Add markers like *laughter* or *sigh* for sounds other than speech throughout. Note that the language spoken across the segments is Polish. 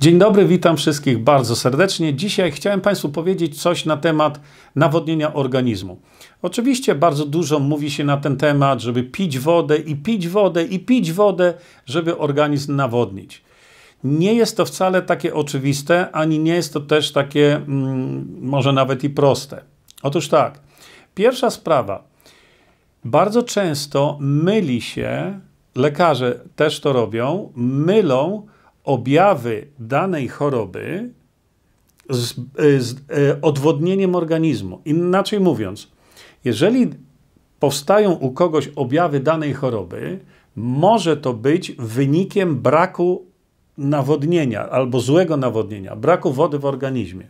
Dzień dobry, witam wszystkich bardzo serdecznie. Dzisiaj chciałem Państwu powiedzieć coś na temat nawodnienia organizmu. Oczywiście bardzo dużo mówi się na ten temat, żeby pić wodę i pić wodę i pić wodę, żeby organizm nawodnić. Nie jest to wcale takie oczywiste, ani nie jest to też takie mm, może nawet i proste. Otóż tak, pierwsza sprawa. Bardzo często myli się, lekarze też to robią, mylą objawy danej choroby z, y, z y, odwodnieniem organizmu. Inaczej mówiąc, jeżeli powstają u kogoś objawy danej choroby, może to być wynikiem braku nawodnienia albo złego nawodnienia, braku wody w organizmie.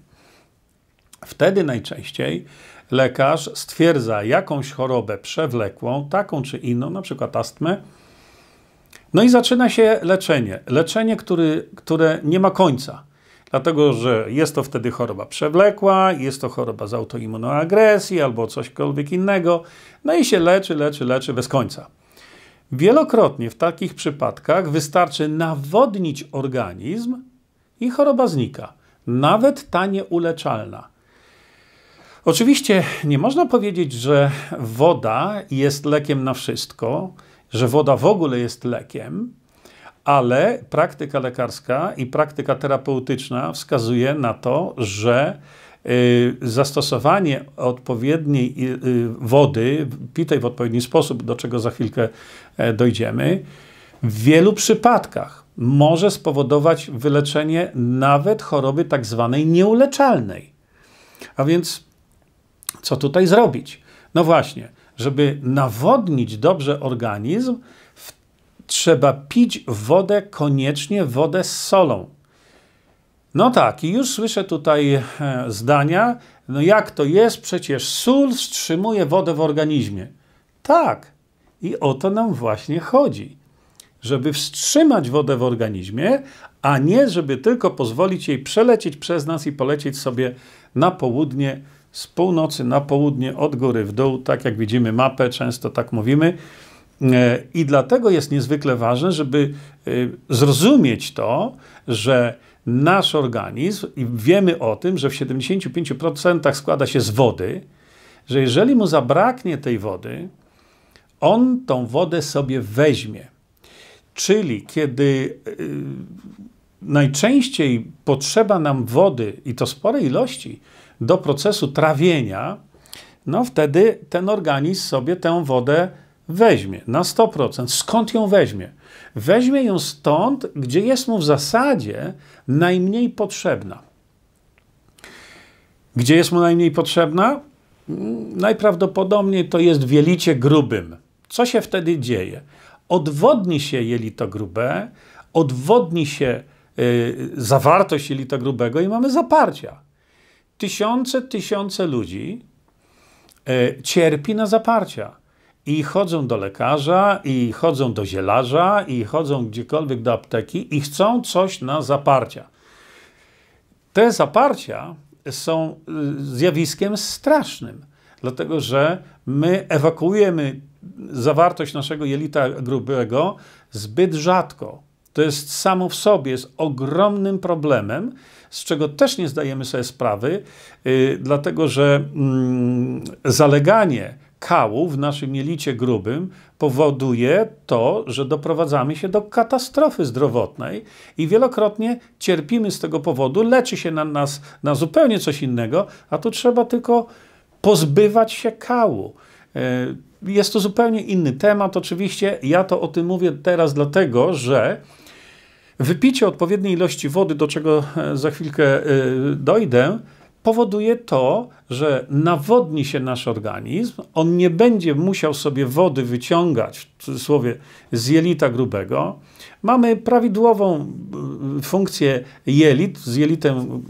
Wtedy najczęściej lekarz stwierdza jakąś chorobę przewlekłą, taką czy inną, na przykład astmę, no i zaczyna się leczenie. Leczenie, który, które nie ma końca. Dlatego, że jest to wtedy choroba przewlekła, jest to choroba z autoimmunoagresji albo cośkolwiek innego, no i się leczy, leczy, leczy bez końca. Wielokrotnie w takich przypadkach wystarczy nawodnić organizm i choroba znika, nawet ta nieuleczalna. Oczywiście nie można powiedzieć, że woda jest lekiem na wszystko że woda w ogóle jest lekiem, ale praktyka lekarska i praktyka terapeutyczna wskazuje na to, że y, zastosowanie odpowiedniej y, y, wody, pitej w odpowiedni sposób, do czego za chwilkę e, dojdziemy, w wielu przypadkach może spowodować wyleczenie nawet choroby tak zwanej nieuleczalnej. A więc co tutaj zrobić? No właśnie, żeby nawodnić dobrze organizm, trzeba pić wodę, koniecznie wodę z solą. No tak, i już słyszę tutaj e, zdania, no jak to jest, przecież sól wstrzymuje wodę w organizmie. Tak, i o to nam właśnie chodzi. Żeby wstrzymać wodę w organizmie, a nie żeby tylko pozwolić jej przelecieć przez nas i polecieć sobie na południe z północy na południe, od góry w dół, tak jak widzimy mapę, często tak mówimy. E, I dlatego jest niezwykle ważne, żeby e, zrozumieć to, że nasz organizm, i wiemy o tym, że w 75% składa się z wody, że jeżeli mu zabraknie tej wody, on tą wodę sobie weźmie. Czyli kiedy e, najczęściej potrzeba nam wody i to sporej ilości, do procesu trawienia, no wtedy ten organizm sobie tę wodę weźmie na 100%. Skąd ją weźmie? Weźmie ją stąd, gdzie jest mu w zasadzie najmniej potrzebna. Gdzie jest mu najmniej potrzebna? Najprawdopodobniej to jest w jelicie grubym. Co się wtedy dzieje? Odwodni się jelito grube, odwodni się y, zawartość jelita grubego i mamy zaparcia tysiące, tysiące ludzi e, cierpi na zaparcia. I chodzą do lekarza, i chodzą do zielarza, i chodzą gdziekolwiek do apteki i chcą coś na zaparcia. Te zaparcia są e, zjawiskiem strasznym, dlatego że my ewakuujemy zawartość naszego jelita grubego zbyt rzadko. To jest samo w sobie, jest ogromnym problemem, z czego też nie zdajemy sobie sprawy, y, dlatego że mm, zaleganie kału w naszym mielicie grubym powoduje to, że doprowadzamy się do katastrofy zdrowotnej i wielokrotnie cierpimy z tego powodu, leczy się na nas na zupełnie coś innego, a tu trzeba tylko pozbywać się kału. Y, jest to zupełnie inny temat, oczywiście ja to o tym mówię teraz dlatego, że Wypicie odpowiedniej ilości wody, do czego e, za chwilkę e, dojdę, powoduje to, że nawodni się nasz organizm, on nie będzie musiał sobie wody wyciągać, w cudzysłowie, z jelita grubego. Mamy prawidłową funkcję jelit, z jelitem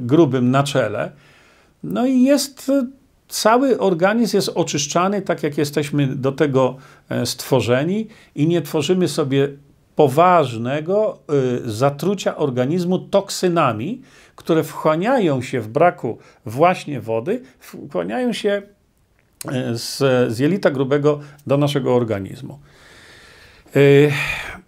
grubym na czele. No i jest e, cały organizm jest oczyszczany, tak jak jesteśmy do tego stworzeni i nie tworzymy sobie poważnego y, zatrucia organizmu toksynami, które wchłaniają się w braku właśnie wody, wchłaniają się y, z, z jelita grubego do naszego organizmu. Y,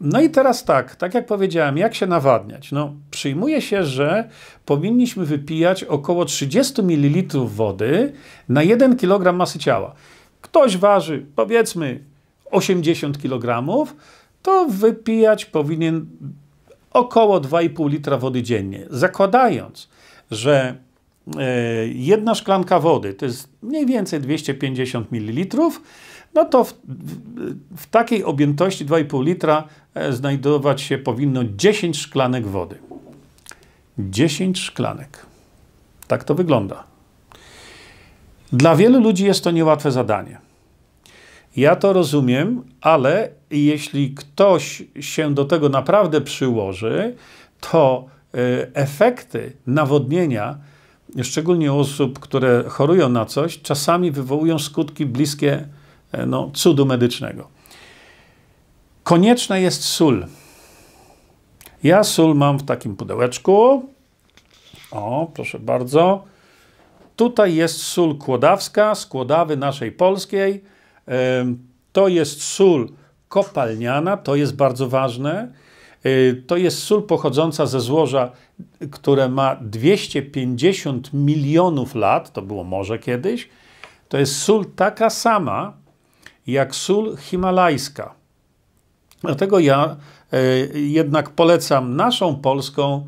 no i teraz tak, tak jak powiedziałem, jak się nawadniać? No, przyjmuje się, że powinniśmy wypijać około 30 ml wody na 1 kg masy ciała. Ktoś waży powiedzmy 80 kg, to wypijać powinien około 2,5 litra wody dziennie. Zakładając, że e, jedna szklanka wody to jest mniej więcej 250 ml, no to w, w takiej objętości 2,5 litra e, znajdować się powinno 10 szklanek wody. 10 szklanek. Tak to wygląda. Dla wielu ludzi jest to niełatwe zadanie. Ja to rozumiem, ale i jeśli ktoś się do tego naprawdę przyłoży, to y, efekty nawodnienia, szczególnie u osób, które chorują na coś, czasami wywołują skutki bliskie e, no, cudu medycznego. Konieczna jest sól. Ja sól mam w takim pudełeczku. O, proszę bardzo. Tutaj jest sól kłodawska, kłodawy naszej polskiej. To jest sól kopalniana, to jest bardzo ważne. Y, to jest sól pochodząca ze złoża, które ma 250 milionów lat, to było może kiedyś. To jest sól taka sama jak sól himalajska. Dlatego ja y, jednak polecam naszą polską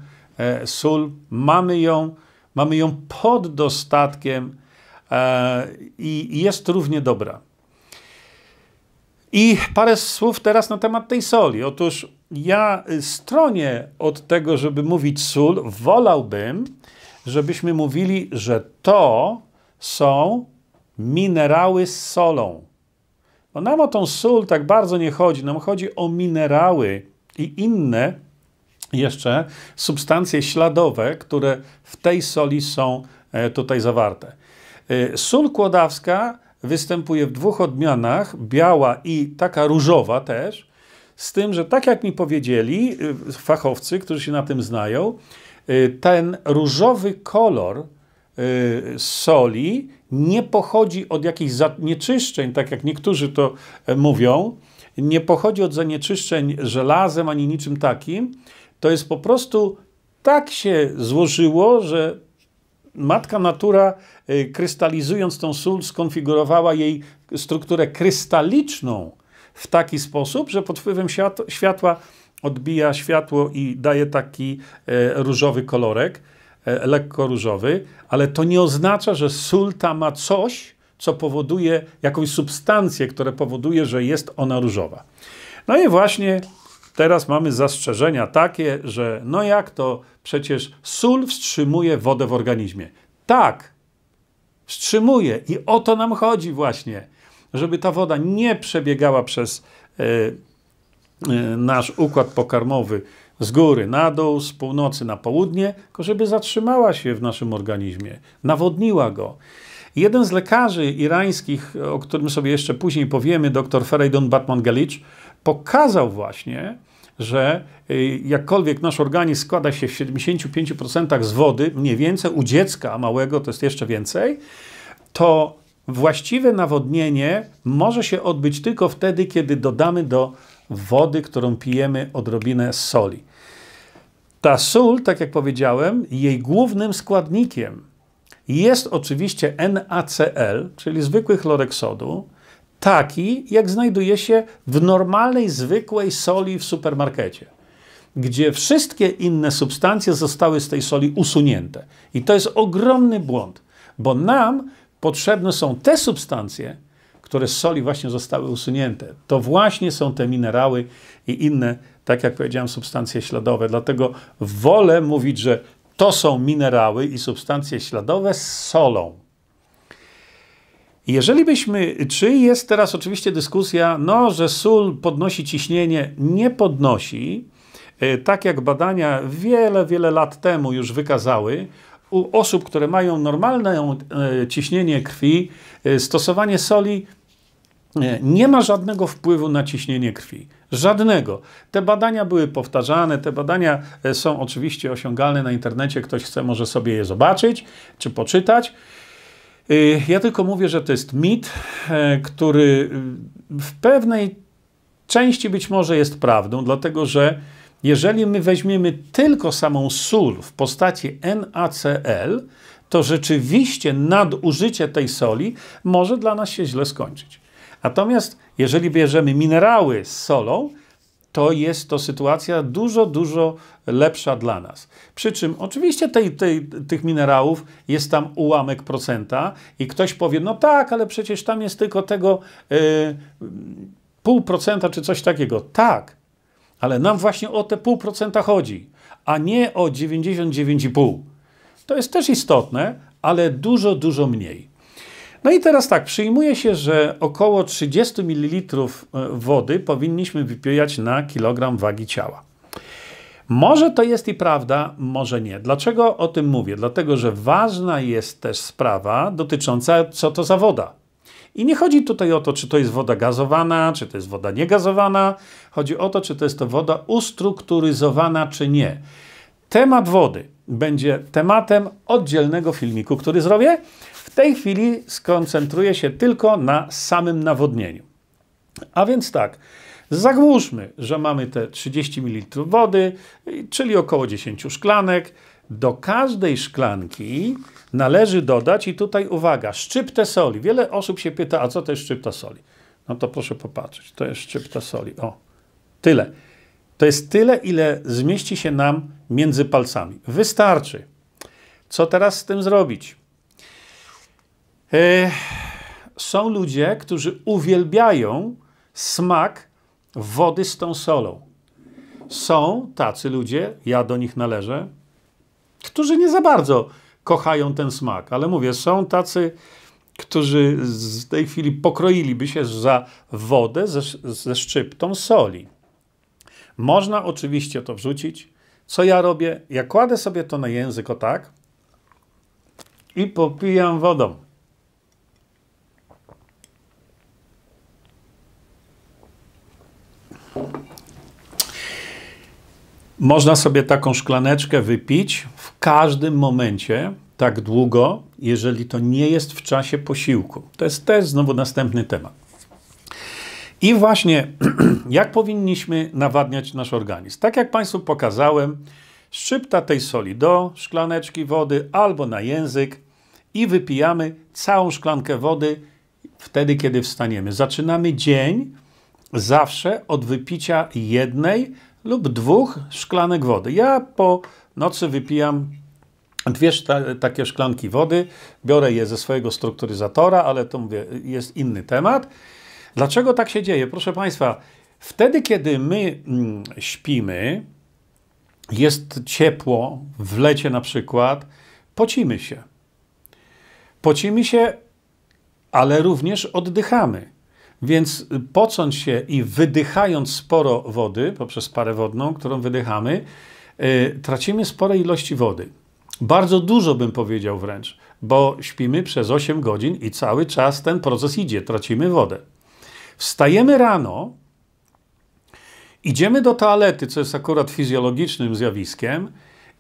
y, sól. Mamy ją, mamy ją pod dostatkiem e, i jest równie dobra. I parę słów teraz na temat tej soli. Otóż ja y, stronię od tego, żeby mówić sól, wolałbym, żebyśmy mówili, że to są minerały z solą. Bo nam o tą sól tak bardzo nie chodzi, nam chodzi o minerały i inne jeszcze substancje śladowe, które w tej soli są e, tutaj zawarte. E, sól kłodawska występuje w dwóch odmianach, biała i taka różowa też, z tym, że tak jak mi powiedzieli y, fachowcy, którzy się na tym znają, y, ten różowy kolor y, soli nie pochodzi od jakichś zanieczyszczeń, tak jak niektórzy to e, mówią, nie pochodzi od zanieczyszczeń żelazem ani niczym takim. To jest po prostu tak się złożyło, że matka natura, y, krystalizując tą sól, skonfigurowała jej strukturę krystaliczną w taki sposób, że pod wpływem światła odbija światło i daje taki e, różowy kolorek, e, lekko różowy, ale to nie oznacza, że sól ta ma coś, co powoduje jakąś substancję, która powoduje, że jest ona różowa. No i właśnie Teraz mamy zastrzeżenia takie, że no jak to, przecież sól wstrzymuje wodę w organizmie. Tak, wstrzymuje i o to nam chodzi właśnie, żeby ta woda nie przebiegała przez e, e, nasz układ pokarmowy z góry na dół, z północy na południe, tylko żeby zatrzymała się w naszym organizmie, nawodniła go. Jeden z lekarzy irańskich, o którym sobie jeszcze później powiemy, dr Ferejdun Batman-Galicz, pokazał właśnie, że y, jakkolwiek nasz organizm składa się w 75% z wody, mniej więcej u dziecka małego to jest jeszcze więcej, to właściwe nawodnienie może się odbyć tylko wtedy, kiedy dodamy do wody, którą pijemy, odrobinę soli. Ta sól, tak jak powiedziałem, jej głównym składnikiem jest oczywiście NaCl, czyli zwykły chlorek sodu, taki, jak znajduje się w normalnej, zwykłej soli w supermarkecie, gdzie wszystkie inne substancje zostały z tej soli usunięte. I to jest ogromny błąd, bo nam potrzebne są te substancje, które z soli właśnie zostały usunięte. To właśnie są te minerały i inne, tak jak powiedziałem, substancje śladowe. Dlatego wolę mówić, że to są minerały i substancje śladowe z solą jeżeli byśmy, czy jest teraz oczywiście dyskusja, no, że sól podnosi ciśnienie, nie podnosi, e, tak jak badania wiele, wiele lat temu już wykazały, u osób, które mają normalne e, ciśnienie krwi, e, stosowanie soli nie ma żadnego wpływu na ciśnienie krwi. Żadnego. Te badania były powtarzane, te badania są oczywiście osiągalne na internecie, ktoś chce może sobie je zobaczyć czy poczytać. Y, ja tylko mówię, że to jest mit, e, który y, w pewnej części być może jest prawdą, dlatego że jeżeli my weźmiemy tylko samą sól w postaci NaCl, to rzeczywiście nadużycie tej soli może dla nas się źle skończyć. Natomiast jeżeli bierzemy minerały z solą, to jest to sytuacja dużo, dużo lepsza dla nas. Przy czym oczywiście tej, tej, tych minerałów jest tam ułamek procenta i ktoś powie, no tak, ale przecież tam jest tylko tego y, pół procenta czy coś takiego. Tak, ale nam właśnie o te pół procenta chodzi, a nie o 99,5. To jest też istotne, ale dużo, dużo mniej. No i teraz tak, przyjmuje się, że około 30 ml e, wody powinniśmy wypijać na kilogram wagi ciała. Może to jest i prawda, może nie. Dlaczego o tym mówię? Dlatego, że ważna jest też sprawa dotycząca, co to za woda. I nie chodzi tutaj o to, czy to jest woda gazowana, czy to jest woda niegazowana. Chodzi o to, czy to jest to woda ustrukturyzowana, czy nie. Temat wody będzie tematem oddzielnego filmiku, który zrobię, w tej chwili skoncentruję się tylko na samym nawodnieniu. A więc tak, zagłóżmy, że mamy te 30 ml wody, czyli około 10 szklanek. Do każdej szklanki należy dodać, i tutaj uwaga, szczyptę soli. Wiele osób się pyta, a co to jest szczypta soli? No to proszę popatrzeć, to jest szczypta soli. O, tyle. To jest tyle, ile zmieści się nam między palcami. Wystarczy. Co teraz z tym zrobić? E, są ludzie, którzy uwielbiają smak wody z tą solą. Są tacy ludzie, ja do nich należę, którzy nie za bardzo kochają ten smak, ale mówię, są tacy, którzy w tej chwili pokroiliby się za wodę ze, ze szczyptą soli. Można oczywiście to wrzucić. Co ja robię? Ja kładę sobie to na język o tak i popijam wodą. Można sobie taką szklaneczkę wypić w każdym momencie, tak długo, jeżeli to nie jest w czasie posiłku. To jest też znowu następny temat. I właśnie, *clears throat* jak powinniśmy nawadniać nasz organizm? Tak jak Państwu pokazałem, szczypta tej soli do szklaneczki wody albo na język i wypijamy całą szklankę wody wtedy, kiedy wstaniemy. Zaczynamy dzień zawsze od wypicia jednej lub dwóch szklanek wody. Ja po nocy wypijam dwie takie szklanki wody, biorę je ze swojego strukturyzatora, ale to mówię, jest inny temat. Dlaczego tak się dzieje? Proszę Państwa, wtedy, kiedy my mm, śpimy, jest ciepło, w lecie na przykład, pocimy się. Pocimy się, ale również oddychamy. Więc pocąc się i wydychając sporo wody poprzez parę wodną, którą wydychamy, y, tracimy spore ilości wody. Bardzo dużo bym powiedział wręcz, bo śpimy przez 8 godzin i cały czas ten proces idzie, tracimy wodę. Wstajemy rano, idziemy do toalety, co jest akurat fizjologicznym zjawiskiem,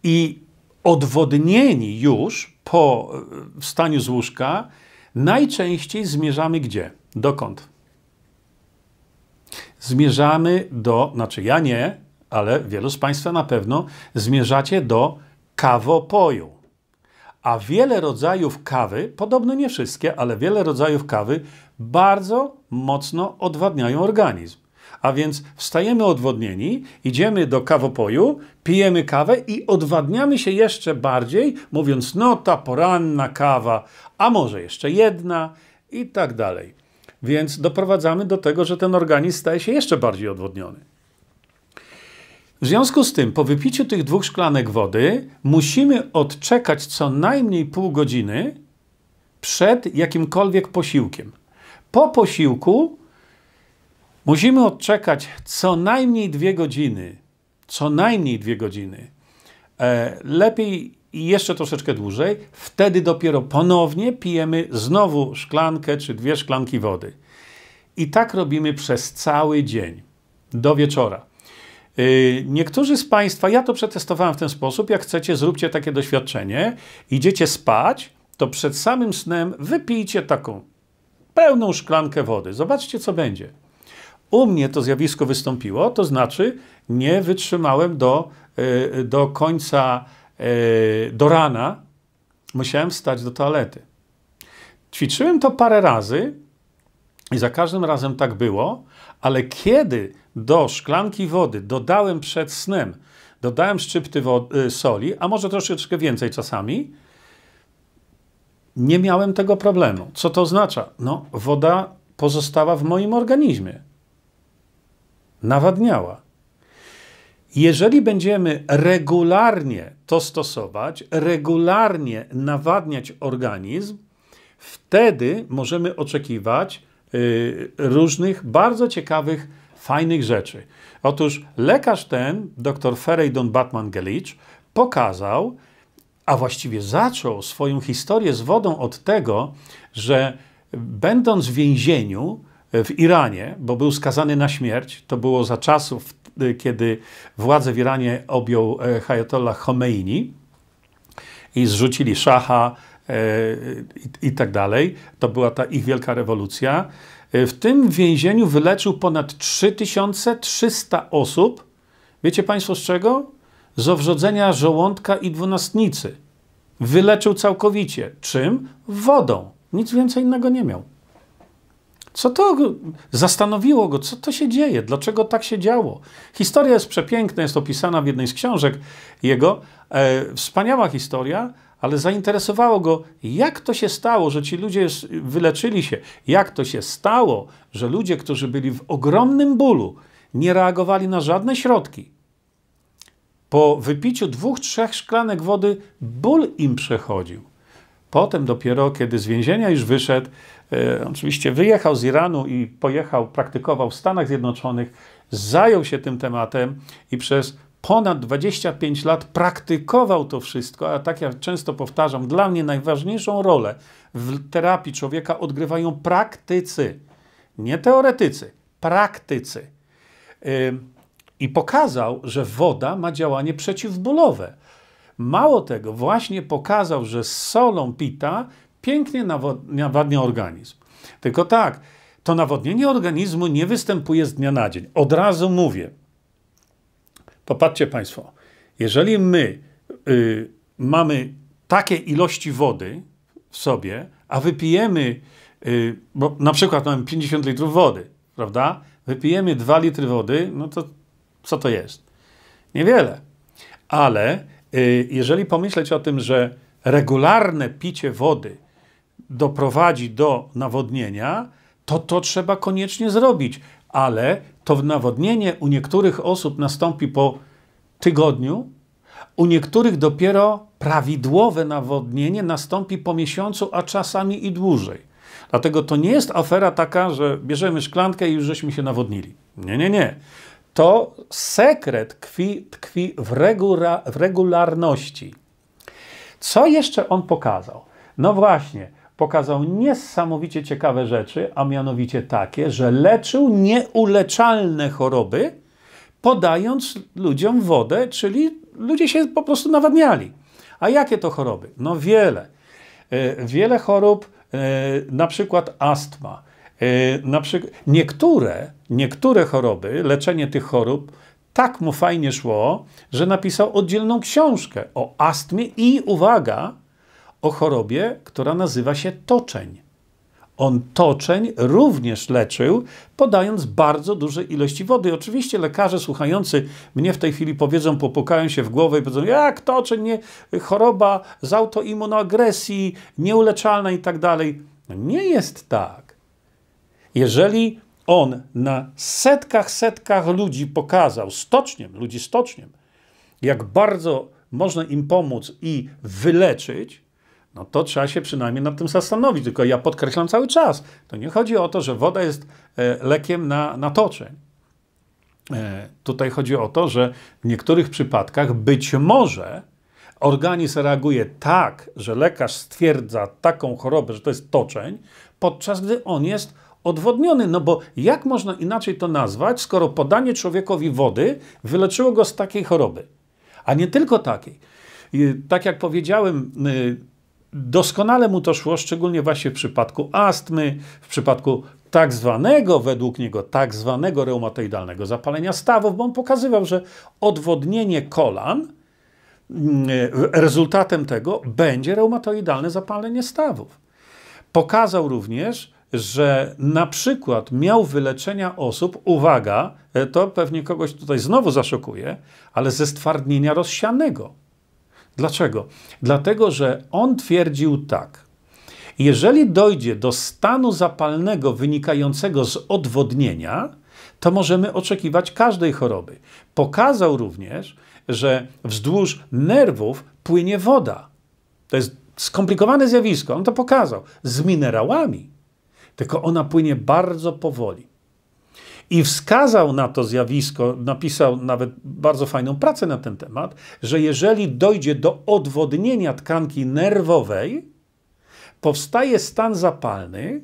i odwodnieni już po y, wstaniu z łóżka, najczęściej zmierzamy gdzie? Dokąd? zmierzamy do, znaczy ja nie, ale wielu z Państwa na pewno zmierzacie do kawopoju. A wiele rodzajów kawy, podobno nie wszystkie, ale wiele rodzajów kawy bardzo mocno odwadniają organizm. A więc wstajemy odwodnieni, idziemy do kawopoju, pijemy kawę i odwadniamy się jeszcze bardziej, mówiąc: No, ta poranna kawa, a może jeszcze jedna i tak dalej. Więc doprowadzamy do tego, że ten organizm staje się jeszcze bardziej odwodniony. W związku z tym, po wypiciu tych dwóch szklanek wody, musimy odczekać co najmniej pół godziny przed jakimkolwiek posiłkiem. Po posiłku musimy odczekać co najmniej dwie godziny. Co najmniej dwie godziny. E, lepiej i jeszcze troszeczkę dłużej, wtedy dopiero ponownie pijemy znowu szklankę czy dwie szklanki wody. I tak robimy przez cały dzień, do wieczora. Y, niektórzy z Państwa, ja to przetestowałem w ten sposób, jak chcecie, zróbcie takie doświadczenie. Idziecie spać, to przed samym snem wypijcie taką pełną szklankę wody. Zobaczcie, co będzie. U mnie to zjawisko wystąpiło, to znaczy nie wytrzymałem do, y, do końca E, do rana musiałem wstać do toalety. Ćwiczyłem to parę razy i za każdym razem tak było, ale kiedy do szklanki wody dodałem przed snem, dodałem szczypty wody, soli, a może troszeczkę więcej czasami, nie miałem tego problemu. Co to oznacza? No, woda pozostała w moim organizmie. Nawadniała. Jeżeli będziemy regularnie to stosować, regularnie nawadniać organizm, wtedy możemy oczekiwać y, różnych bardzo ciekawych, fajnych rzeczy. Otóż lekarz ten, dr Ferejdon Batman-Gelicz, pokazał, a właściwie zaczął swoją historię z wodą od tego, że będąc w więzieniu, w Iranie, bo był skazany na śmierć. To było za czasów, y, kiedy władzę w Iranie objął e, Hayatollah Khomeini i zrzucili szacha e, i, i tak dalej. To była ta ich wielka rewolucja. E, w tym więzieniu wyleczył ponad 3300 osób. Wiecie Państwo z czego? Z owrzodzenia żołądka i dwunastnicy. Wyleczył całkowicie. Czym? Wodą. Nic więcej innego nie miał. Co to zastanowiło go? Co to się dzieje? Dlaczego tak się działo? Historia jest przepiękna, jest opisana w jednej z książek jego. E, wspaniała historia, ale zainteresowało go, jak to się stało, że ci ludzie wyleczyli się. Jak to się stało, że ludzie, którzy byli w ogromnym bólu, nie reagowali na żadne środki. Po wypiciu dwóch, trzech szklanek wody ból im przechodził. Potem dopiero, kiedy z więzienia już wyszedł, e, oczywiście wyjechał z Iranu i pojechał, praktykował w Stanach Zjednoczonych, zajął się tym tematem i przez ponad 25 lat praktykował to wszystko, a tak jak często powtarzam, dla mnie najważniejszą rolę w terapii człowieka odgrywają praktycy, nie teoretycy, praktycy. I pokazał, że woda ma działanie przeciwbólowe. Mało tego, właśnie pokazał, że z solą pita pięknie nawadnia organizm. Tylko tak, to nawodnienie organizmu nie występuje z dnia na dzień. Od razu mówię. Popatrzcie Państwo, jeżeli my y, mamy takie ilości wody w sobie, a wypijemy, y, bo na przykład mamy 50 litrów wody, prawda? Wypijemy 2 litry wody, no to co to jest? Niewiele. Ale Y, jeżeli pomyśleć o tym, że regularne picie wody doprowadzi do nawodnienia, to to trzeba koniecznie zrobić, ale to nawodnienie u niektórych osób nastąpi po tygodniu, u niektórych dopiero prawidłowe nawodnienie nastąpi po miesiącu, a czasami i dłużej. Dlatego to nie jest afera taka, że bierzemy szklankę i już żeśmy się nawodnili. Nie, nie, nie to sekret tkwi, tkwi w, regula, w regularności. Co jeszcze on pokazał? No właśnie, pokazał niesamowicie ciekawe rzeczy, a mianowicie takie, że leczył nieuleczalne choroby, podając ludziom wodę, czyli ludzie się po prostu nawadniali. A jakie to choroby? No wiele. E, wiele chorób, e, na przykład astma, Y, na przykład, niektóre, niektóre choroby, leczenie tych chorób tak mu fajnie szło, że napisał oddzielną książkę o astmie i, uwaga, o chorobie, która nazywa się toczeń. On toczeń również leczył, podając bardzo duże ilości wody. Oczywiście lekarze słuchający mnie w tej chwili powiedzą, popukają się w głowę i powiedzą, jak toczeń, nie, choroba z autoimmunoagresji, nieuleczalna i tak dalej. No nie jest tak. Jeżeli on na setkach, setkach ludzi pokazał, stoczniem, ludzi stoczniem, jak bardzo można im pomóc i wyleczyć, no to trzeba się przynajmniej nad tym zastanowić. Tylko ja podkreślam cały czas, to nie chodzi o to, że woda jest e, lekiem na, na toczeń. E, tutaj chodzi o to, że w niektórych przypadkach być może organizm reaguje tak, że lekarz stwierdza taką chorobę, że to jest toczeń, podczas gdy on jest odwodniony, no bo jak można inaczej to nazwać, skoro podanie człowiekowi wody wyleczyło go z takiej choroby, a nie tylko takiej. Tak jak powiedziałem, y, doskonale mu to szło, szczególnie właśnie w przypadku astmy, w przypadku tak zwanego, według niego, tak zwanego reumatoidalnego zapalenia stawów, bo on pokazywał, że odwodnienie kolan y, rezultatem tego będzie reumatoidalne zapalenie stawów. Pokazał również, że na przykład miał wyleczenia osób, uwaga, e, to pewnie kogoś tutaj znowu zaszokuje, ale ze stwardnienia rozsianego. Dlaczego? Dlatego, że on twierdził tak. Jeżeli dojdzie do stanu zapalnego wynikającego z odwodnienia, to możemy oczekiwać każdej choroby. Pokazał również, że wzdłuż nerwów płynie woda. To jest skomplikowane zjawisko, on to pokazał, z minerałami tylko ona płynie bardzo powoli. I wskazał na to zjawisko, napisał nawet bardzo fajną pracę na ten temat, że jeżeli dojdzie do odwodnienia tkanki nerwowej, powstaje stan zapalny,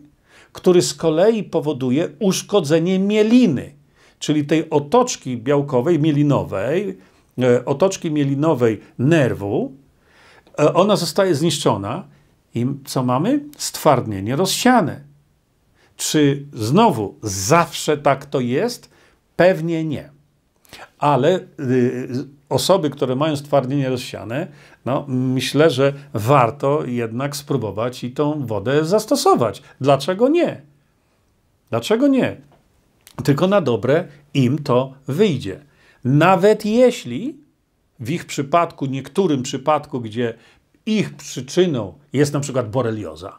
który z kolei powoduje uszkodzenie mieliny, czyli tej otoczki białkowej, mielinowej, e, otoczki mielinowej nerwu. E, ona zostaje zniszczona i co mamy? Stwardnienie rozsiane. Czy znowu zawsze tak to jest? Pewnie nie. Ale y, osoby, które mają stwardnienie rozsiane, no, myślę, że warto jednak spróbować i tą wodę zastosować. Dlaczego nie? Dlaczego nie? Tylko na dobre im to wyjdzie. Nawet jeśli w ich przypadku, niektórym przypadku, gdzie ich przyczyną jest na przykład borelioza,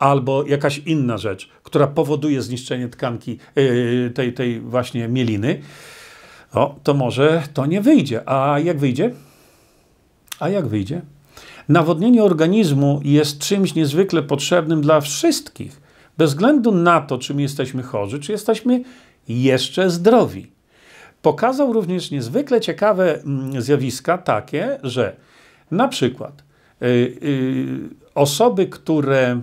albo jakaś inna rzecz, która powoduje zniszczenie tkanki yy, tej, tej właśnie mieliny, no, to może to nie wyjdzie. A jak wyjdzie? A jak wyjdzie? Nawodnienie organizmu jest czymś niezwykle potrzebnym dla wszystkich, bez względu na to, czym jesteśmy chorzy, czy jesteśmy jeszcze zdrowi. Pokazał również niezwykle ciekawe mm, zjawiska, takie, że na przykład yy, yy, osoby, które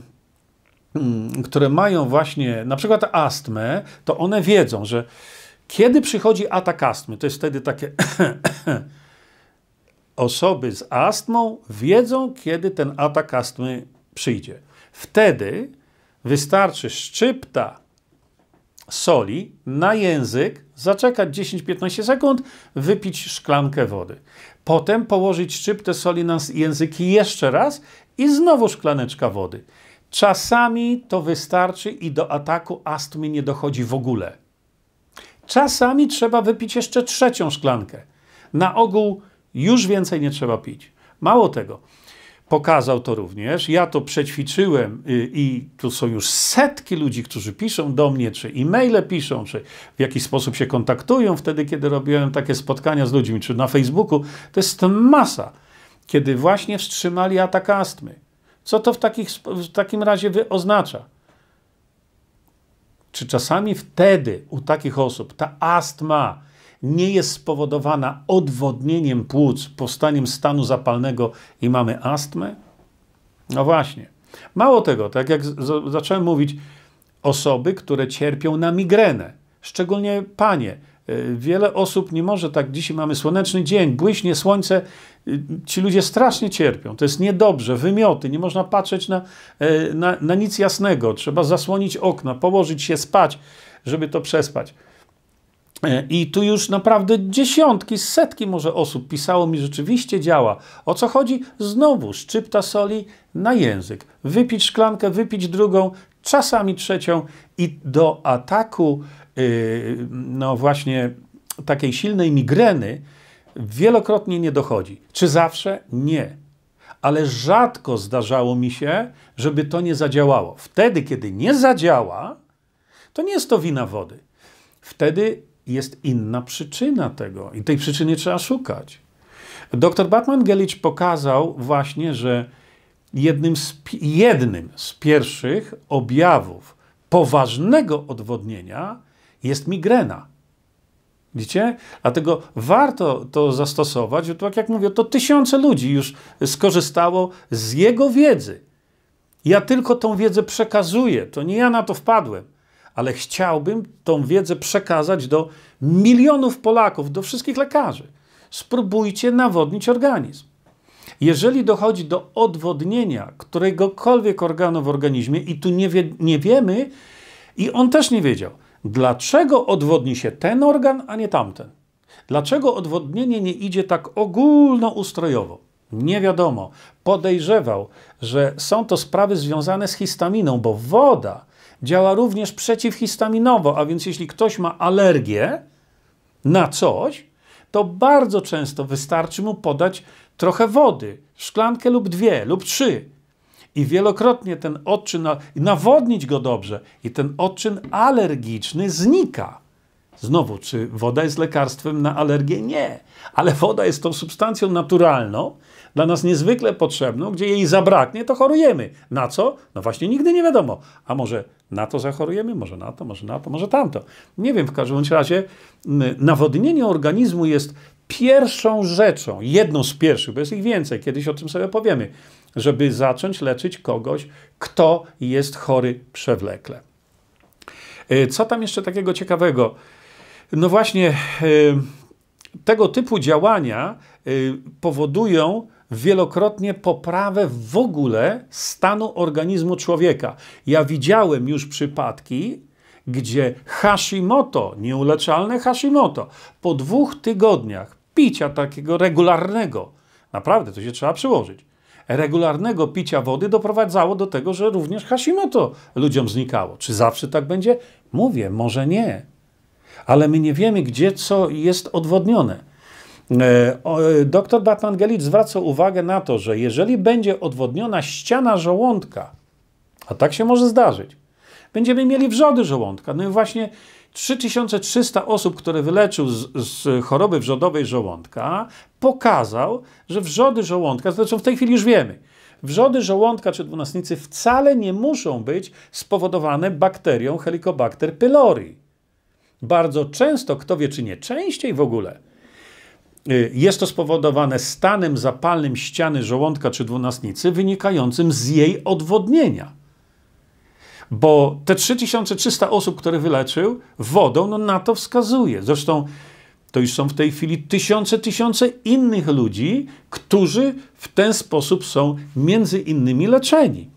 Mm, które mają właśnie na przykład astmę, to one wiedzą, że kiedy przychodzi atak astmy, to jest wtedy takie *coughs* osoby z astmą wiedzą, kiedy ten atak astmy przyjdzie. Wtedy wystarczy szczypta soli na język, zaczekać 10-15 sekund, wypić szklankę wody. Potem położyć szczyptę soli na język jeszcze raz i znowu szklaneczka wody. Czasami to wystarczy i do ataku astmy nie dochodzi w ogóle. Czasami trzeba wypić jeszcze trzecią szklankę. Na ogół już więcej nie trzeba pić. Mało tego, pokazał to również. Ja to przećwiczyłem y, i tu są już setki ludzi, którzy piszą do mnie, czy e-maile piszą, czy w jakiś sposób się kontaktują wtedy, kiedy robiłem takie spotkania z ludźmi, czy na Facebooku. To jest masa, kiedy właśnie wstrzymali atak astmy. Co to w, takich, w takim razie wy oznacza? Czy czasami wtedy u takich osób ta astma nie jest spowodowana odwodnieniem płuc, powstaniem stanu zapalnego i mamy astmę? No właśnie. Mało tego, tak jak zacząłem mówić, osoby, które cierpią na migrenę, szczególnie panie, E, wiele osób nie może tak, dzisiaj mamy słoneczny dzień, błyśnie słońce, e, ci ludzie strasznie cierpią, to jest niedobrze, wymioty, nie można patrzeć na, e, na, na nic jasnego, trzeba zasłonić okna, położyć się, spać, żeby to przespać. I tu już naprawdę dziesiątki, setki może osób pisało mi, rzeczywiście działa. O co chodzi? Znowu szczypta soli na język. Wypić szklankę, wypić drugą, czasami trzecią i do ataku Y, no właśnie takiej silnej migreny wielokrotnie nie dochodzi. Czy zawsze? Nie. Ale rzadko zdarzało mi się, żeby to nie zadziałało. Wtedy, kiedy nie zadziała, to nie jest to wina wody. Wtedy jest inna przyczyna tego i tej przyczyny trzeba szukać. Dr Batman Gelicz pokazał właśnie, że jednym z, jednym z pierwszych objawów poważnego odwodnienia jest migrena. Widzicie? Dlatego warto to zastosować. bo Tak jak mówię, to tysiące ludzi już skorzystało z jego wiedzy. Ja tylko tą wiedzę przekazuję. To nie ja na to wpadłem, ale chciałbym tą wiedzę przekazać do milionów Polaków, do wszystkich lekarzy. Spróbujcie nawodnić organizm. Jeżeli dochodzi do odwodnienia któregokolwiek organu w organizmie i tu nie, wie, nie wiemy, i on też nie wiedział – dlaczego odwodni się ten organ, a nie tamten? Dlaczego odwodnienie nie idzie tak ogólnoustrojowo? Nie wiadomo. Podejrzewał, że są to sprawy związane z histaminą, bo woda działa również przeciwhistaminowo, a więc jeśli ktoś ma alergię na coś, to bardzo często wystarczy mu podać trochę wody, szklankę lub dwie lub trzy, i wielokrotnie ten odczyn, nawodnić go dobrze i ten odczyn alergiczny znika. Znowu, czy woda jest lekarstwem na alergię? Nie, ale woda jest tą substancją naturalną, dla nas niezwykle potrzebną, gdzie jej zabraknie, to chorujemy. Na co? No właśnie nigdy nie wiadomo. A może na to zachorujemy, może na to, może na to, może tamto. Nie wiem, w każdym razie nawodnienie organizmu jest Pierwszą rzeczą, jedną z pierwszych, bo jest ich więcej, kiedyś o tym sobie powiemy, żeby zacząć leczyć kogoś, kto jest chory przewlekle. E, co tam jeszcze takiego ciekawego? No właśnie, e, tego typu działania e, powodują wielokrotnie poprawę w ogóle stanu organizmu człowieka. Ja widziałem już przypadki, gdzie Hashimoto, nieuleczalne Hashimoto, po dwóch tygodniach picia takiego regularnego, naprawdę to się trzeba przyłożyć, regularnego picia wody doprowadzało do tego, że również Hashimoto ludziom znikało. Czy zawsze tak będzie? Mówię, może nie. Ale my nie wiemy, gdzie co jest odwodnione. E, e, doktor Batmangelicz zwraca uwagę na to, że jeżeli będzie odwodniona ściana żołądka, a tak się może zdarzyć, będziemy mieli wrzody żołądka. No i właśnie 3300 osób, które wyleczył z, z, choroby wrzodowej żołądka, pokazał, że wrzody żołądka, zresztą w tej chwili już wiemy, wrzody żołądka czy dwunastnicy wcale nie muszą być spowodowane bakterią Helicobacter pylori. Bardzo często, kto wie czy nie, częściej w ogóle, y, jest to spowodowane stanem zapalnym ściany żołądka czy dwunastnicy wynikającym z jej odwodnienia. Bo te 3300 osób, które wyleczył wodą, no na to wskazuje. Zresztą to już są w tej chwili tysiące, tysiące innych ludzi, którzy w ten sposób są między innymi leczeni.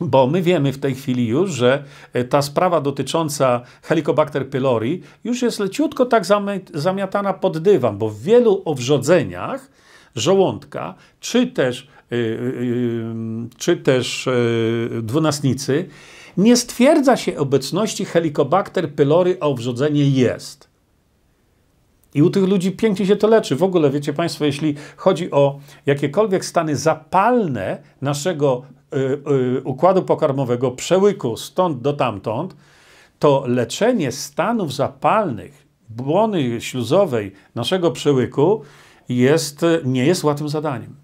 Bo my wiemy w tej chwili już, że e, ta sprawa dotycząca Helicobacter pylori już jest leciutko tak zamiatana pod dywan, bo w wielu owrzodzeniach żołądka, czy też, yy, yy, czy też yy, dwunastnicy, nie stwierdza się obecności Helicobacter pylori, a obrzodzenie jest. I u tych ludzi pięknie się to leczy. W ogóle, wiecie Państwo, jeśli chodzi o jakiekolwiek stany zapalne naszego y, y, układu pokarmowego, przełyku stąd do tamtąd, to leczenie stanów zapalnych błony śluzowej naszego przełyku jest, nie jest łatwym zadaniem.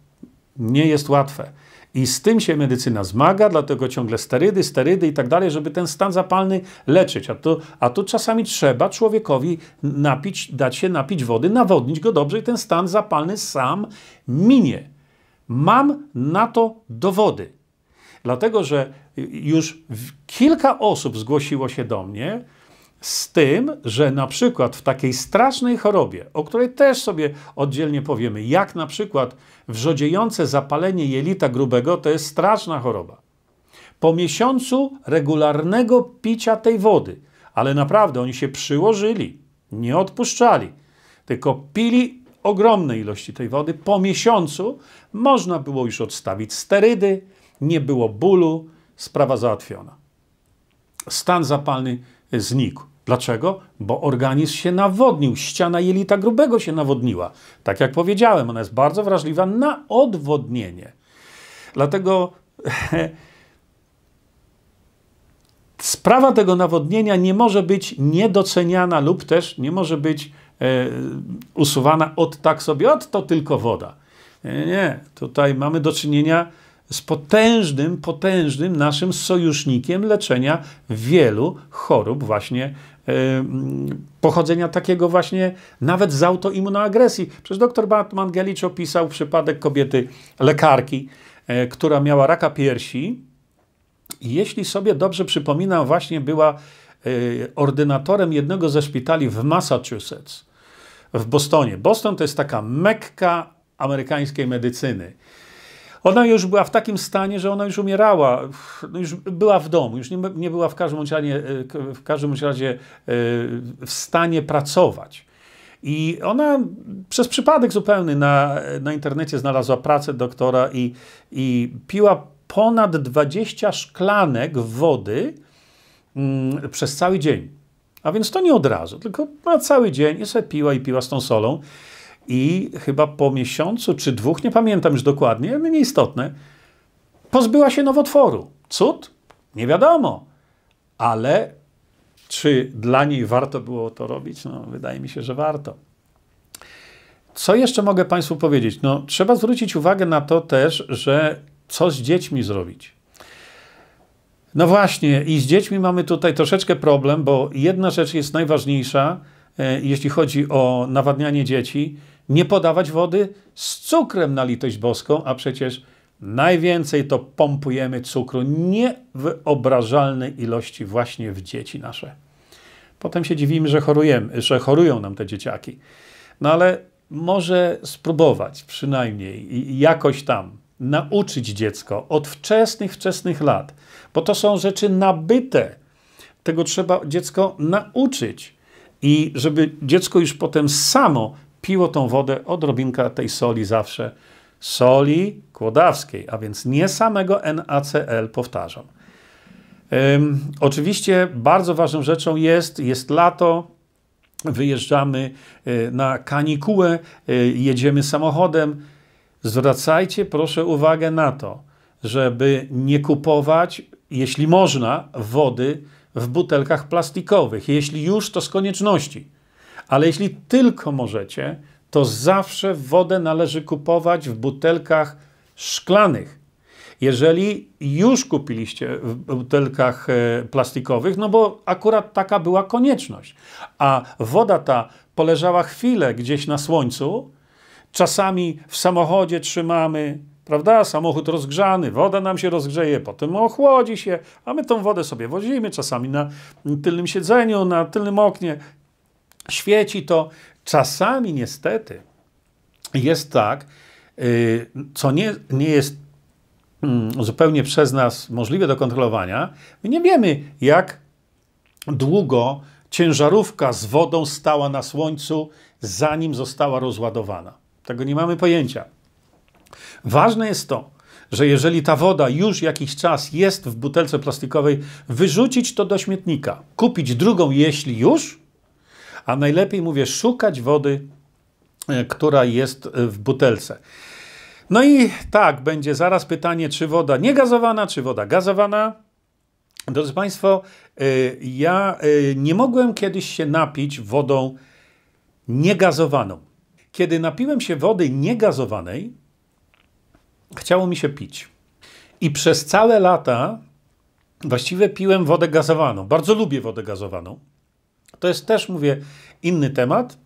Nie jest łatwe. I z tym się medycyna zmaga, dlatego ciągle sterydy, sterydy i tak dalej, żeby ten stan zapalny leczyć. A to, a tu czasami trzeba człowiekowi napić, dać się napić wody, nawodnić go dobrze i ten stan zapalny sam minie. Mam na to dowody. Dlatego, że już kilka osób zgłosiło się do mnie, z tym, że na przykład w takiej strasznej chorobie, o której też sobie oddzielnie powiemy, jak na przykład wrzodziejące zapalenie jelita grubego, to jest straszna choroba. Po miesiącu regularnego picia tej wody, ale naprawdę oni się przyłożyli, nie odpuszczali, tylko pili ogromne ilości tej wody. Po miesiącu można było już odstawić sterydy, nie było bólu, sprawa załatwiona. Stan zapalny znikł. Dlaczego? Bo organizm się nawodnił, ściana jelita grubego się nawodniła. Tak jak powiedziałem, ona jest bardzo wrażliwa na odwodnienie. Dlatego *laughs* sprawa tego nawodnienia nie może być niedoceniana lub też nie może być e, usuwana od tak sobie, od to tylko woda. Nie, nie, tutaj mamy do czynienia z potężnym, potężnym naszym sojusznikiem leczenia wielu chorób właśnie Y, pochodzenia takiego właśnie nawet z autoimmunoagresji. Przecież dr Mangelicz opisał przypadek kobiety lekarki, y, która miała raka piersi jeśli sobie dobrze przypominam, właśnie była y, ordynatorem jednego ze szpitali w Massachusetts, w Bostonie. Boston to jest taka mekka amerykańskiej medycyny. Ona już była w takim stanie, że ona już umierała, już była w domu, już nie, nie była w każdym razie, w każdym razie e, w stanie pracować. I ona przez przypadek zupełny na, na internecie znalazła pracę doktora i, i piła ponad 20 szklanek wody mm, przez cały dzień. A więc to nie od razu, tylko na cały dzień i sobie piła i piła z tą solą i chyba po miesiącu czy dwóch, nie pamiętam już dokładnie, no nieistotne, pozbyła się nowotworu. Cud? Nie wiadomo. Ale czy dla niej warto było to robić? No, wydaje mi się, że warto. Co jeszcze mogę Państwu powiedzieć? No, trzeba zwrócić uwagę na to też, że co z dziećmi zrobić. No właśnie, i z dziećmi mamy tutaj troszeczkę problem, bo jedna rzecz jest najważniejsza, e, jeśli chodzi o nawadnianie dzieci, nie podawać wody z cukrem na litość boską, a przecież najwięcej to pompujemy cukru niewyobrażalnej ilości właśnie w dzieci nasze. Potem się dziwimy, że, chorujemy, że chorują nam te dzieciaki. No ale może spróbować przynajmniej jakoś tam nauczyć dziecko od wczesnych, wczesnych lat, bo to są rzeczy nabyte. Tego trzeba dziecko nauczyć. I żeby dziecko już potem samo piło tą wodę odrobinka tej soli zawsze, soli kłodawskiej, a więc nie samego NaCl, powtarzam. Ym, oczywiście bardzo ważną rzeczą jest, jest lato, wyjeżdżamy y, na kanikułę, y, jedziemy samochodem. Zwracajcie proszę uwagę na to, żeby nie kupować, jeśli można, wody w butelkach plastikowych. Jeśli już, to z konieczności ale jeśli tylko możecie, to zawsze wodę należy kupować w butelkach szklanych. Jeżeli już kupiliście w butelkach e, plastikowych, no bo akurat taka była konieczność, a woda ta poleżała chwilę gdzieś na słońcu, czasami w samochodzie trzymamy, prawda? Samochód rozgrzany, woda nam się rozgrzeje, potem ochłodzi się, a my tą wodę sobie wozimy, czasami na tylnym siedzeniu, na tylnym oknie świeci to. Czasami niestety jest tak, y, co nie, nie jest mm, zupełnie przez nas możliwe do kontrolowania. My nie wiemy, jak długo ciężarówka z wodą stała na słońcu, zanim została rozładowana. Tego nie mamy pojęcia. Ważne jest to, że jeżeli ta woda już jakiś czas jest w butelce plastikowej, wyrzucić to do śmietnika, kupić drugą, jeśli już, a najlepiej mówię szukać wody, e, która jest e, w butelce. No i tak, będzie zaraz pytanie, czy woda niegazowana, czy woda gazowana. Drodzy Państwo, e, ja nie mogłem kiedyś się napić wodą niegazowaną. Kiedy napiłem się wody niegazowanej, chciało mi się pić. I przez całe lata właściwie piłem wodę gazowaną. Bardzo lubię wodę gazowaną. To jest też, mówię, inny temat,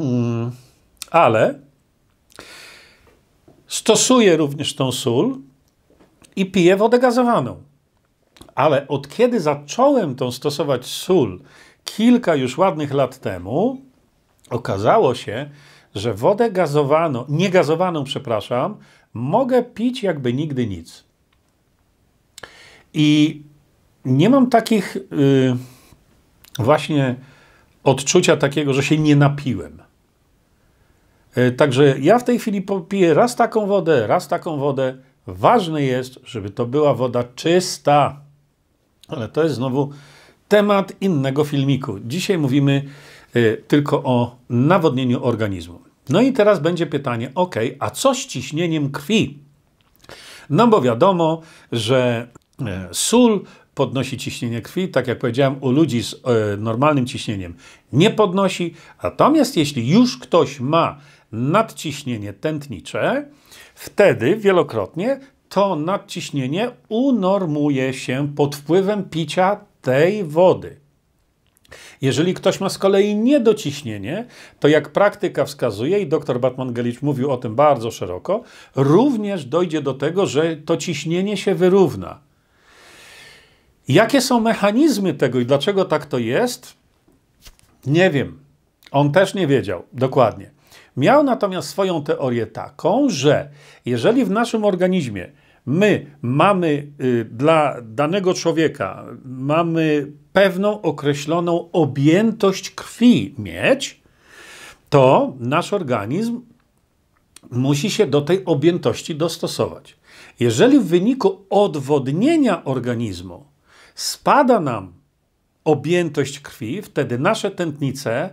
mm, ale stosuję również tą sól i piję wodę gazowaną. Ale od kiedy zacząłem tą stosować sól kilka już ładnych lat temu, okazało się, że wodę gazowaną, niegazowaną, przepraszam, mogę pić jakby nigdy nic. I nie mam takich. Yy, właśnie odczucia takiego, że się nie napiłem. E, także ja w tej chwili piję raz taką wodę, raz taką wodę. Ważne jest, żeby to była woda czysta. Ale to jest znowu temat innego filmiku. Dzisiaj mówimy e, tylko o nawodnieniu organizmu. No i teraz będzie pytanie, ok, a co z ciśnieniem krwi? No bo wiadomo, że e, sól podnosi ciśnienie krwi, tak jak powiedziałem, u ludzi z e, normalnym ciśnieniem nie podnosi. Natomiast jeśli już ktoś ma nadciśnienie tętnicze, wtedy wielokrotnie to nadciśnienie unormuje się pod wpływem picia tej wody. Jeżeli ktoś ma z kolei niedociśnienie, to jak praktyka wskazuje, i dr Batman-Gelicz mówił o tym bardzo szeroko, również dojdzie do tego, że to ciśnienie się wyrówna. Jakie są mechanizmy tego i dlaczego tak to jest? Nie wiem. On też nie wiedział dokładnie. Miał natomiast swoją teorię taką, że jeżeli w naszym organizmie my mamy y, dla danego człowieka mamy pewną określoną objętość krwi mieć, to nasz organizm musi się do tej objętości dostosować. Jeżeli w wyniku odwodnienia organizmu spada nam objętość krwi, wtedy nasze tętnice,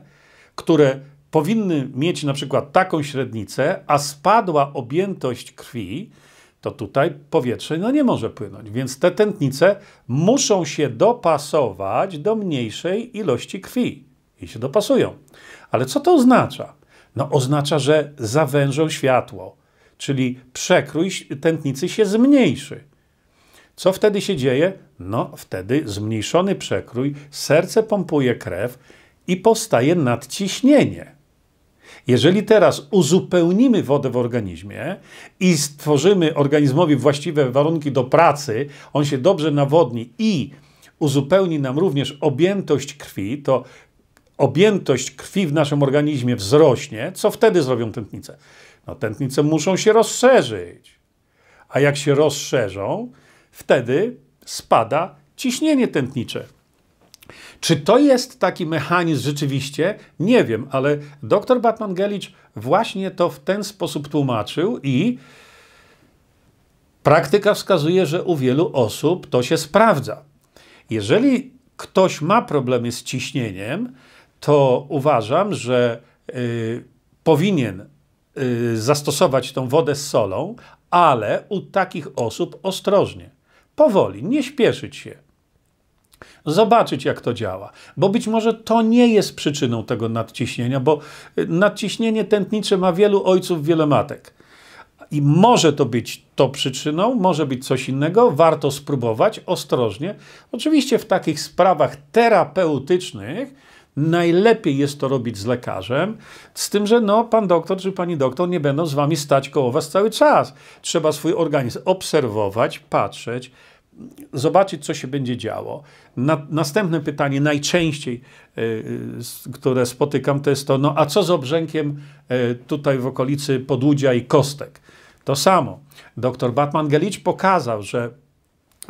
które powinny mieć na przykład taką średnicę, a spadła objętość krwi, to tutaj powietrze no, nie może płynąć. Więc te tętnice muszą się dopasować do mniejszej ilości krwi. I się dopasują. Ale co to oznacza? No oznacza, że zawężą światło, czyli przekrój tętnicy się zmniejszy. Co wtedy się dzieje? No, wtedy zmniejszony przekrój, serce pompuje krew i powstaje nadciśnienie. Jeżeli teraz uzupełnimy wodę w organizmie i stworzymy organizmowi właściwe warunki do pracy, on się dobrze nawodni i uzupełni nam również objętość krwi, to objętość krwi w naszym organizmie wzrośnie. Co wtedy zrobią tętnice? No, tętnice muszą się rozszerzyć. A jak się rozszerzą, wtedy spada ciśnienie tętnicze. Czy to jest taki mechanizm rzeczywiście? Nie wiem, ale dr Gelicz właśnie to w ten sposób tłumaczył i praktyka wskazuje, że u wielu osób to się sprawdza. Jeżeli ktoś ma problemy z ciśnieniem, to uważam, że y, powinien y, zastosować tą wodę z solą, ale u takich osób ostrożnie powoli, nie śpieszyć się. Zobaczyć, jak to działa, bo być może to nie jest przyczyną tego nadciśnienia, bo y, nadciśnienie tętnicze ma wielu ojców, wiele matek. I może to być to przyczyną, może być coś innego, warto spróbować ostrożnie. Oczywiście w takich sprawach terapeutycznych Najlepiej jest to robić z lekarzem, z tym, że no, pan doktor czy pani doktor nie będą z wami stać koło was cały czas. Trzeba swój organizm obserwować, patrzeć, zobaczyć, co się będzie działo. Na, następne pytanie, najczęściej, e, e, które spotykam, to jest to, no a co z obrzękiem e, tutaj w okolicy podłudzia i kostek? To samo. Dr Batman Gelicz pokazał, że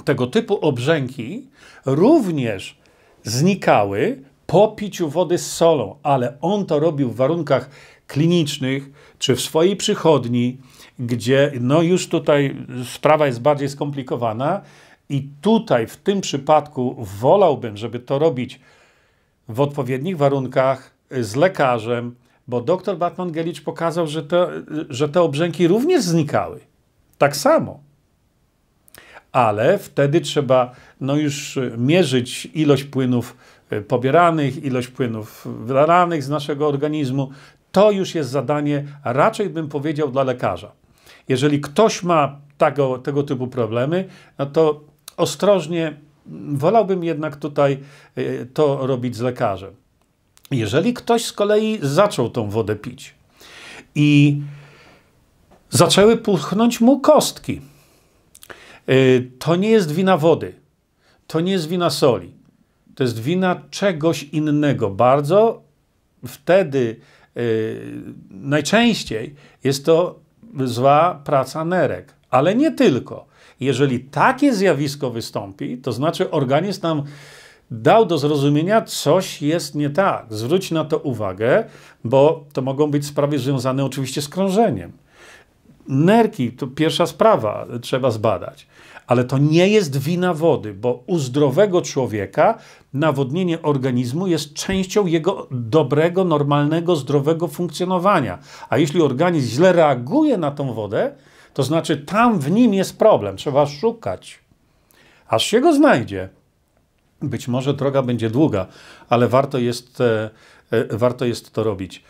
tego typu obrzęki również znikały po piciu wody z solą, ale on to robił w warunkach klinicznych czy w swojej przychodni, gdzie no już tutaj sprawa jest bardziej skomplikowana i tutaj w tym przypadku wolałbym, żeby to robić w odpowiednich warunkach y, z lekarzem, bo doktor Batman-Gelicz pokazał, że te, y, że te obrzęki również znikały. Tak samo. Ale wtedy trzeba no już y, mierzyć ilość płynów Y, pobieranych, ilość płynów wylanych z naszego organizmu. To już jest zadanie, raczej bym powiedział, dla lekarza. Jeżeli ktoś ma tego, tego typu problemy, no to ostrożnie wolałbym jednak tutaj y, to robić z lekarzem. Jeżeli ktoś z kolei zaczął tą wodę pić i zaczęły puchnąć mu kostki, y, to nie jest wina wody, to nie jest wina soli to jest wina czegoś innego. Bardzo wtedy yy, najczęściej jest to zła praca nerek, ale nie tylko. Jeżeli takie zjawisko wystąpi, to znaczy organizm nam dał do zrozumienia, coś jest nie tak. Zwróć na to uwagę, bo to mogą być sprawy związane oczywiście z krążeniem. Nerki to pierwsza sprawa, trzeba zbadać. Ale to nie jest wina wody, bo u zdrowego człowieka nawodnienie organizmu jest częścią jego dobrego, normalnego, zdrowego funkcjonowania. A jeśli organizm źle reaguje na tą wodę, to znaczy tam w nim jest problem, trzeba szukać. Aż się go znajdzie. Być może droga będzie długa, ale warto jest, e, e, warto jest to robić.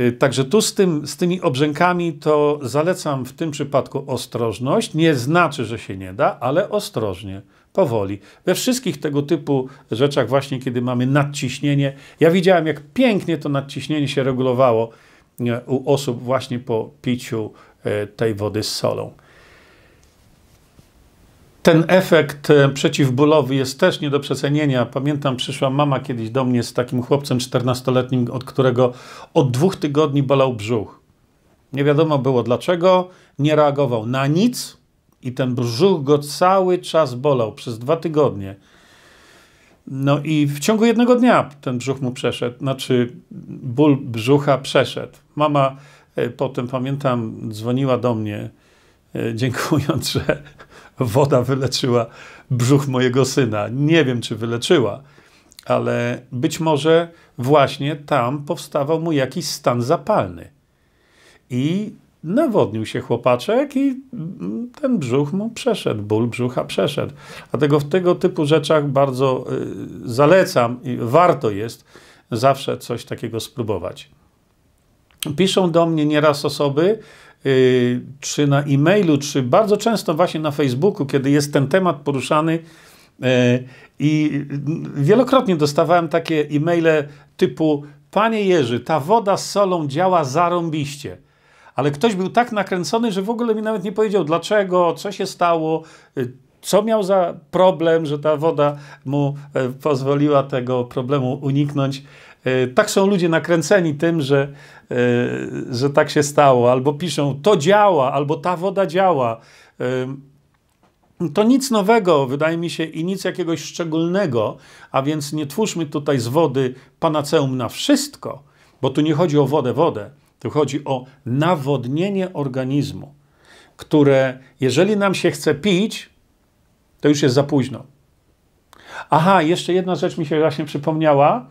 Y, także tu z, tym, z tymi obrzękami to zalecam w tym przypadku ostrożność. Nie znaczy, że się nie da, ale ostrożnie, powoli. We wszystkich tego typu rzeczach, właśnie kiedy mamy nadciśnienie, ja widziałem, jak pięknie to nadciśnienie się regulowało y, u osób właśnie po piciu y, tej wody z solą. Ten efekt e, przeciwbólowy jest też nie do przecenienia. Pamiętam, przyszła mama kiedyś do mnie z takim chłopcem 14-letnim, od którego od dwóch tygodni bolał brzuch. Nie wiadomo było dlaczego, nie reagował na nic i ten brzuch go cały czas bolał przez dwa tygodnie. No i w ciągu jednego dnia ten brzuch mu przeszedł, znaczy ból brzucha przeszedł. Mama e, potem, pamiętam, dzwoniła do mnie, e, dziękując, że woda wyleczyła brzuch mojego syna. Nie wiem, czy wyleczyła, ale być może właśnie tam powstawał mu jakiś stan zapalny. I nawodnił się chłopaczek i ten brzuch mu przeszedł, ból brzucha przeszedł. Dlatego w tego typu rzeczach bardzo y, zalecam i warto jest zawsze coś takiego spróbować. Piszą do mnie nieraz osoby, Y, czy na e-mailu, czy bardzo często właśnie na Facebooku, kiedy jest ten temat poruszany. Y, I wielokrotnie dostawałem takie e-maile typu: Panie Jerzy, ta woda z solą działa zarąbiście. Ale ktoś był tak nakręcony, że w ogóle mi nawet nie powiedział dlaczego, co się stało, y, co miał za problem, że ta woda mu e, pozwoliła tego problemu uniknąć. E, tak są ludzie nakręceni tym, że, e, że tak się stało, albo piszą to działa, albo ta woda działa. E, to nic nowego, wydaje mi się, i nic jakiegoś szczególnego, a więc nie twórzmy tutaj z wody panaceum na wszystko, bo tu nie chodzi o wodę, wodę. Tu chodzi o nawodnienie organizmu, które jeżeli nam się chce pić, to już jest za późno. Aha, jeszcze jedna rzecz mi się właśnie przypomniała.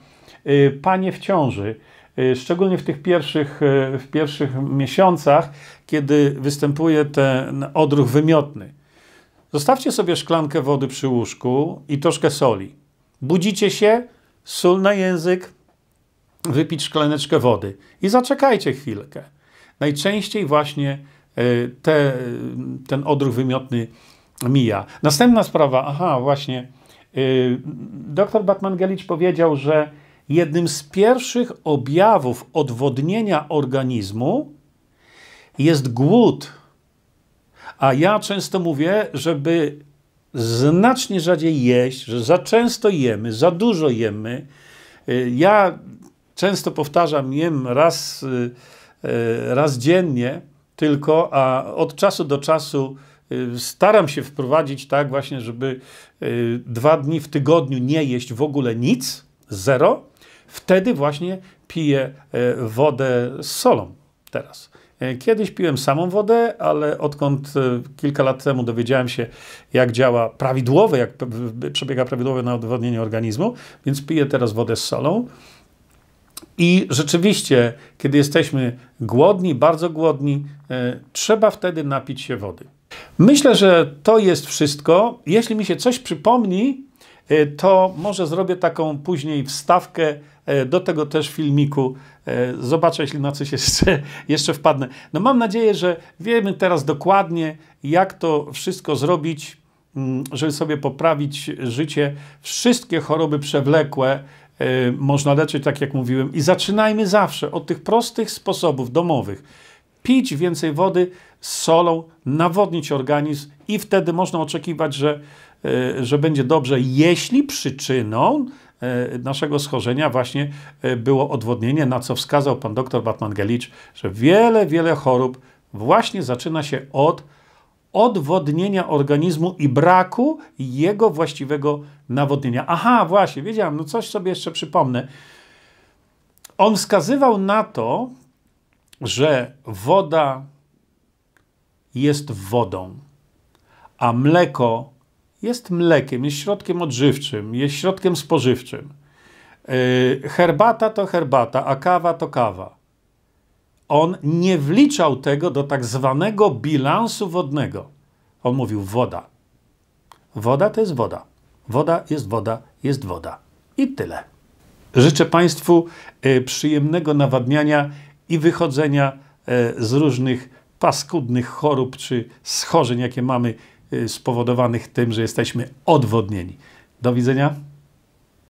Y, panie w ciąży. Y, szczególnie w tych pierwszych, y, w pierwszych miesiącach, kiedy występuje ten odruch wymiotny. Zostawcie sobie szklankę wody przy łóżku i troszkę soli. Budzicie się, sól na język, wypić szklaneczkę wody i zaczekajcie chwilkę. Najczęściej właśnie te, ten odruch wymiotny mija. Następna sprawa, aha, właśnie. Doktor Batmangelicz powiedział, że jednym z pierwszych objawów odwodnienia organizmu jest głód. A ja często mówię, żeby znacznie rzadziej jeść, że za często jemy, za dużo jemy. Y, ja często powtarzam, jem raz, y, y, raz dziennie tylko, a od czasu do czasu staram się wprowadzić tak właśnie, żeby dwa dni w tygodniu nie jeść w ogóle nic, zero, Wtedy właśnie piję e, wodę z solą teraz. E, kiedyś piłem samą wodę, ale odkąd e, kilka lat temu dowiedziałem się, jak działa prawidłowe, jak przebiega prawidłowe na odwodnienie organizmu, więc piję teraz wodę z solą. I rzeczywiście, kiedy jesteśmy głodni, bardzo głodni, trzeba wtedy napić się wody. Myślę, że to jest wszystko. Jeśli mi się coś przypomni, to może zrobię taką później wstawkę E, do tego też filmiku. E, zobaczę, jeśli na coś *laughs* jeszcze, jeszcze wpadnę. No mam nadzieję, że wiemy teraz dokładnie, jak to wszystko zrobić, mm, żeby sobie poprawić życie. Wszystkie choroby przewlekłe e, można leczyć, tak jak mówiłem. I zaczynajmy zawsze od tych prostych sposobów domowych pić więcej wody z solą, nawodnić organizm i wtedy można oczekiwać, że, że będzie dobrze, jeśli przyczyną E, naszego schorzenia właśnie e, było odwodnienie, na co wskazał pan dr Gelicz, że wiele, wiele chorób właśnie zaczyna się od odwodnienia organizmu i braku jego właściwego nawodnienia. Aha, właśnie, wiedziałem, no coś sobie jeszcze przypomnę. On wskazywał na to, że woda jest wodą, a mleko jest mlekiem, jest środkiem odżywczym, jest środkiem spożywczym. E, herbata to herbata, a kawa to kawa. On nie wliczał tego do tak zwanego bilansu wodnego. On mówił woda. Woda to jest woda. Woda jest woda, jest woda. I tyle. Życzę Państwu e, przyjemnego nawadniania i wychodzenia e, z różnych paskudnych chorób czy schorzeń, jakie mamy Y, spowodowanych tym, że jesteśmy odwodnieni. Do widzenia.